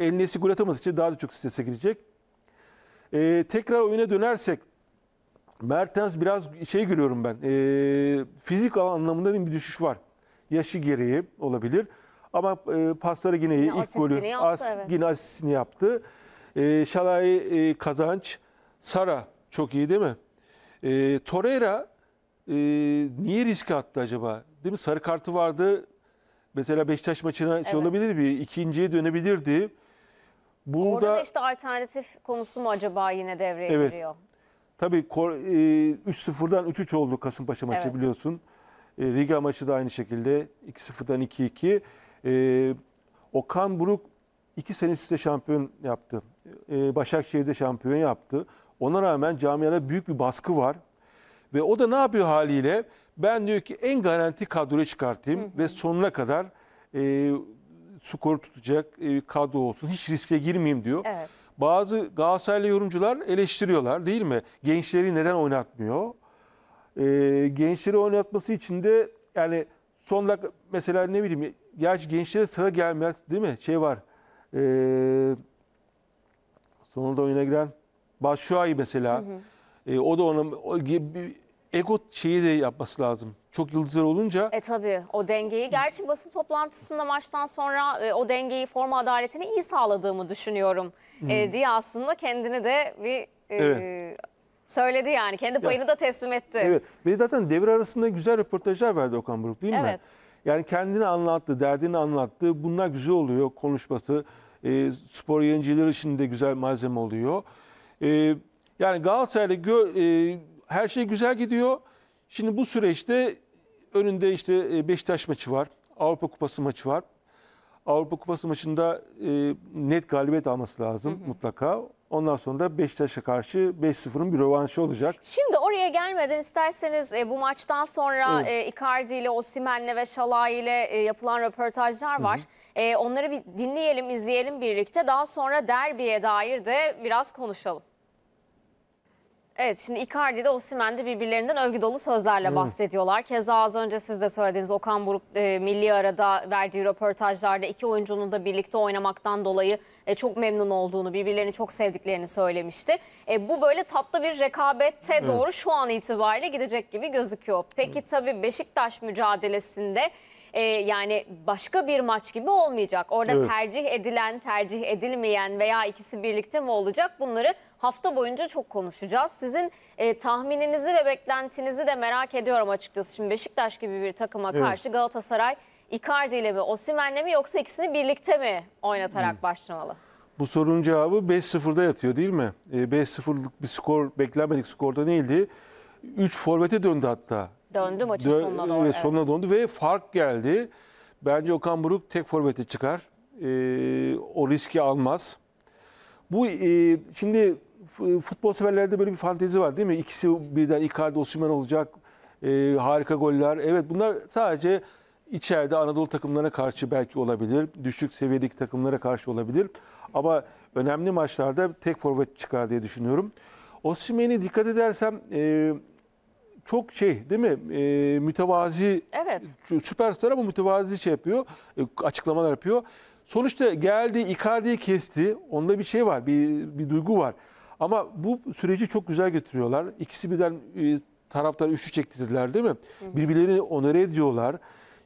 El Nesi gol için daha da çok strese girecek. E, tekrar oyuna dönersek Mertens biraz şey görüyorum ben. E, fizik anlamında bir düşüş var. Yaşı gereği olabilir. Ama e, pasları yine, yine ilk golü yaptı, as, evet. yine asistini yaptı. E, Şalay e, Kazanç, Sara çok iyi değil mi? E, Torreira e, niye risk attı acaba? Değil mi? Sarı kartı vardı. Mesela Beşiktaş maçına şey evet. şey olabilir bir ikinciye dönebilirdi. Burada Orada da işte alternatif konusu mu acaba yine devreye Evet. giriyor? Tabii 3-0'dan e, 3-3 oldu Kasımpaşa maçı Evet. biliyorsun. E, Riga maçı da aynı şekilde 2-0'dan 2-2. E, Okan Buruk 2 sene üst şampiyon yaptı. Başakşehir'de şampiyon yaptı. Ona rağmen camiada büyük bir baskı var. Ve o da ne yapıyor haliyle? Ben diyor ki en garanti kadroyu çıkartayım ve sonuna kadar e, skoru tutacak e, kadro olsun. Hiç riske girmeyeyim diyor. Evet. Bazı Galatasaraylı yorumcular eleştiriyorlar değil mi? Gençleri neden oynatmıyor? E, gençleri oynatması için de yani son dakika mesela ne bileyim gerçi gençlere sıra gelmez değil mi? Şey var. E, sonunda oyuna giren Başşuay mesela. Hı hı. E, o da onun o, ego şeyi de yapması lazım. Çok yıldızlar olunca. E tabii o dengeyi. Gerçi basın toplantısında maçtan sonra e, o dengeyi forma adaletini iyi sağladığımı düşünüyorum e, hmm. diye aslında kendini de bir e, evet. söyledi yani. Kendi payını ya, da teslim etti. Evet ve zaten devre arasında güzel röportajlar verdi Okan Buruk değil mi? Evet. Yani kendini anlattı, derdini anlattı. Bunlar güzel oluyor konuşması. E, spor yayıncıları için de güzel malzeme oluyor. E, yani Galatasaray'la gö, e, her şey güzel gidiyor. Şimdi bu süreçte önünde işte e, Beşiktaş maçı var. Avrupa Kupası maçı var. Avrupa Kupası maçında e, net galibiyet alması lazım hı hı. mutlaka. Ondan sonra da Beşiktaş'a karşı 5-0'ın bir rövanşı olacak. Şimdi oraya gelmeden isterseniz e, bu maçtan sonra evet. e, Icardi ile Osimen'le ve Şalay ile e, yapılan röportajlar var. Hı hı. E, onları bir dinleyelim, izleyelim birlikte. Daha sonra derbiye dair de biraz konuşalım. Evet şimdi Icardi de Osimhen de birbirlerinden övgü dolu sözlerle hmm. bahsediyorlar. Keza az önce siz de söylediğiniz Okan Buruk e, milli arada verdiği röportajlarda iki oyuncunun da birlikte oynamaktan dolayı e, çok memnun olduğunu, birbirlerini çok sevdiklerini söylemişti. E, bu böyle tatlı bir rekabete hmm. doğru şu an itibariyle gidecek gibi gözüküyor. Peki hmm. tabii Beşiktaş mücadelesinde e, yani başka bir maç gibi olmayacak. Orada Evet. tercih edilen, tercih edilmeyen veya ikisi birlikte mi olacak bunları hafta boyunca çok konuşacağız. Sizin e, tahmininizi ve beklentinizi de merak ediyorum açıkçası. Şimdi Beşiktaş gibi bir takıma Evet. karşı Galatasaray Icardi ile mi, Osimhen'le mi yoksa ikisini birlikte mi oynatarak hmm. başlamalı? Bu sorunun cevabı 5-0'da yatıyor değil mi? 5-0'lık e, bir skor, beklenmedik skorda neydi? 3 forvete döndü hatta Döndü maçın Dö- sonuna doğru. Evet, sonuna döndü ve fark geldi. Bence Okan Buruk tek forvete çıkar. Ee, o riski almaz. Bu e, şimdi futbol severlerde böyle bir fantezi var değil mi? İkisi birden Icardi, Osimhen olacak. E, harika goller. Evet bunlar sadece içeride Anadolu takımlarına karşı belki olabilir. Düşük seviyedeki takımlara karşı olabilir. Ama önemli maçlarda tek forvet çıkar diye düşünüyorum. Osimhen'i dikkat edersem e, çok şey değil mi? E, mütevazi evet. süperstar ama mütevazi şey yapıyor. E, açıklamalar yapıyor. Sonuçta geldi Icardi'yi kesti. Onda bir şey var. Bir, bir duygu var. Ama bu süreci çok güzel götürüyorlar. İkisi birden e, taraftar üçlü çektirdiler değil mi? Hı hı. Birbirlerini onore ediyorlar.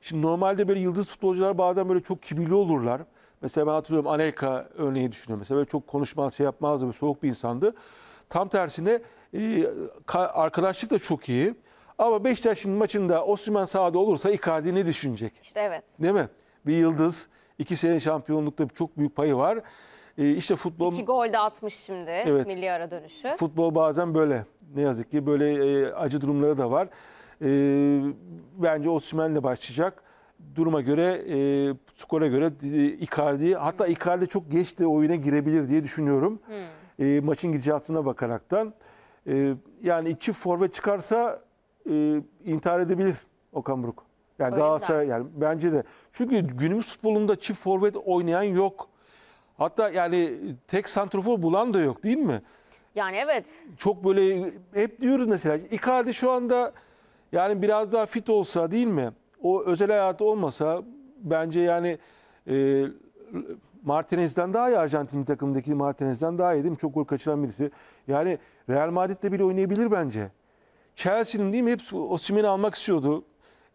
Şimdi normalde böyle yıldız futbolcular bazen böyle çok kibirli olurlar. Mesela ben hatırlıyorum Anelka örneği düşünüyorum. Mesela böyle çok konuşmaz, şey yapmazdı, böyle soğuk bir insandı. Tam tersine arkadaşlık da çok iyi. Ama Beşiktaş'ın maçında Osman sahada olursa Icardi ne düşünecek? İşte evet. Değil mi? Bir yıldız, iki sene şampiyonlukta çok büyük payı var. İşte futbol... İki gol de atmış şimdi evet. milli ara dönüşü. Futbol bazen böyle. Ne yazık ki böyle e, acı durumları da var. E, bence Osman Osman'la başlayacak. Duruma göre, e, skora göre e, Icardi, hatta Icardi çok geç de oyuna girebilir diye düşünüyorum. Hmm. E, maçın gidişatına bakaraktan. E, yani çift forvet çıkarsa e, intihar edebilir Okan Buruk. Yani Öyle Galatasaray yani bence de. Çünkü günümüz futbolunda çift forvet oynayan yok. Hatta yani tek santrofor bulan da yok değil mi? Yani evet. Çok böyle hep diyoruz mesela Icardi şu anda yani biraz daha fit olsa değil mi? O özel hayatı olmasa bence yani e, Martinez'den daha iyi Arjantin takımdaki Martinez'den daha iyi değil mi? Çok gol kaçıran birisi. Yani Real Madrid'de bile oynayabilir bence. Chelsea'nin değil mi? Hep Osimhen'i almak istiyordu.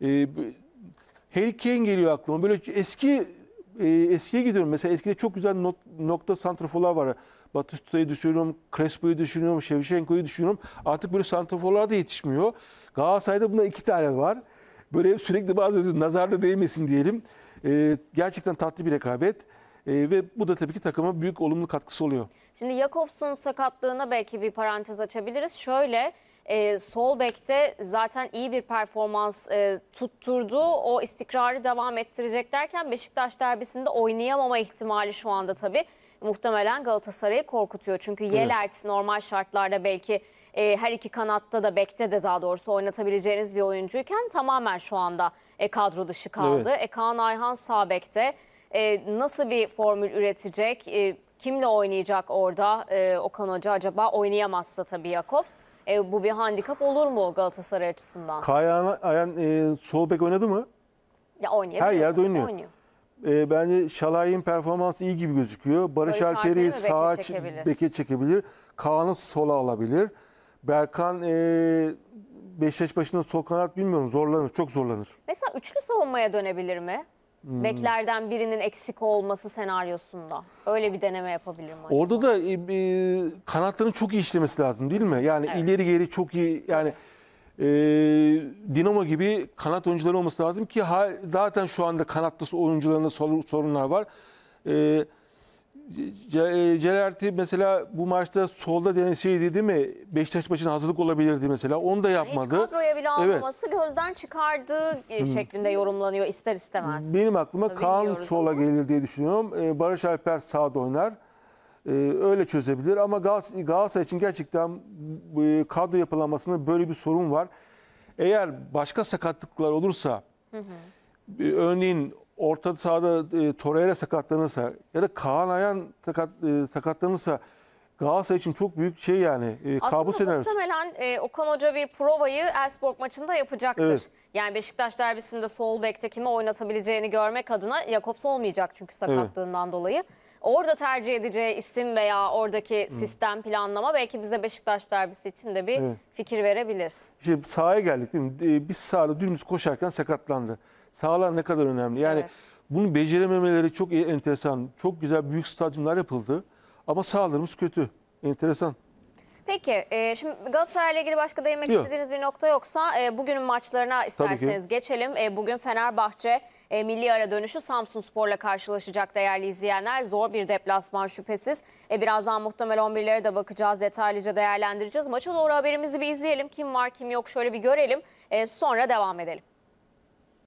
Ee, Harry Kane geliyor aklıma. Böyle eski e, eskiye gidiyorum. Mesela eskide çok güzel not, nokta santraforlar var. Batistuta'yı düşünüyorum, Crespo'yu düşünüyorum, Shevchenko'yu düşünüyorum. Artık böyle santraforlar da yetişmiyor. Galatasaray'da bunda iki tane var. Böyle hep sürekli bazı nazarda değmesin diyelim. Ee, gerçekten tatlı bir rekabet. E, ve bu da tabii ki takıma büyük olumlu katkısı oluyor. Şimdi Jakobs'un sakatlığına belki bir parantez açabiliriz. Şöyle e, sol bekte zaten iyi bir performans e, tutturdu. O istikrarı devam ettirecek derken Beşiktaş derbisinde oynayamama ihtimali şu anda tabii muhtemelen Galatasaray'ı korkutuyor. Çünkü evet. Yelert normal şartlarda belki e, her iki kanatta da bekte de daha doğrusu oynatabileceğiniz bir oyuncuyken tamamen şu anda e, kadro dışı kaldı. Evet. E, Kaan Ayhan sağ bekte. E, nasıl bir formül üretecek? E, kimle oynayacak orada e, Okan Hoca acaba? Oynayamazsa tabii Jakobs. E, bu bir handikap olur mu Galatasaray açısından? Kayan Ayan e, sol bek oynadı mı? Ya oynayabilir. Her yerde oynuyor. oynuyor. E, bence Şalay'ın performansı iyi gibi gözüküyor. Barış, Barış Alper'i sağ beke çekebilir. beke çekebilir. Kaan'ı sola alabilir. Berkan e, Beşiktaş başında sol kanat bilmiyorum zorlanır. Çok zorlanır. Mesela üçlü savunmaya dönebilir mi? Hmm. Beklerden birinin eksik olması senaryosunda. Öyle bir deneme yapabilir Acaba. Orada da e, e kanatların çok iyi işlemesi lazım değil mi? Yani evet. ileri geri çok iyi yani e, Dinamo gibi kanat oyuncuları olması lazım ki ha, zaten şu anda kanatlı oyuncularında sorunlar var. Evet e, Celerti mesela bu maçta solda deneseydi değil mi? Beşiktaş maçına hazırlık olabilirdi mesela. Onu da yapmadı. Hiç kadroya bile almaması evet. gözden çıkardığı e, şeklinde yorumlanıyor ister istemez. Benim aklıma Tabii Kaan sola ama. gelir diye düşünüyorum. E, Barış Alper sağda oynar. öyle çözebilir ama Galatasaray, için gerçekten e, kadro yapılanmasında böyle bir sorun var. Eğer başka sakatlıklar olursa hı hı örneğin orta sahada e, Torreira sakatlanırsa ya da Kaan Ayan sakat, e, sakatlanırsa Galatasaray için çok büyük şey yani e, kabus senaryosu. Aslında muhtemelen e, Okan Hoca bir provayı Elfsborg maçında yapacaktır. Evet. Yani Beşiktaş derbisinde sol bekte kimi oynatabileceğini görmek adına Jakobs olmayacak çünkü sakatlığından evet. dolayı. Orada tercih edeceği isim veya oradaki Hı. sistem planlama belki bize Beşiktaş derbisi için de bir evet. fikir verebilir. İşte sahaya geldik değil mi? E, biz sahada dümdüz koşarken sakatlandı sahalar ne kadar önemli. Yani evet. bunu becerememeleri çok enteresan. Çok güzel büyük stadyumlar yapıldı ama sahalarımız kötü. Enteresan. Peki, e, şimdi Galatasaray'la ilgili başka değinmek istediğiniz bir nokta yoksa e, bugünün maçlarına isterseniz geçelim. E, bugün Fenerbahçe e, milli ara dönüşü Samsun Spor'la karşılaşacak değerli izleyenler. Zor bir deplasman şüphesiz. E, birazdan muhtemel 11'lere de bakacağız, detaylıca değerlendireceğiz. Maça doğru haberimizi bir izleyelim. Kim var kim yok şöyle bir görelim. E, sonra devam edelim.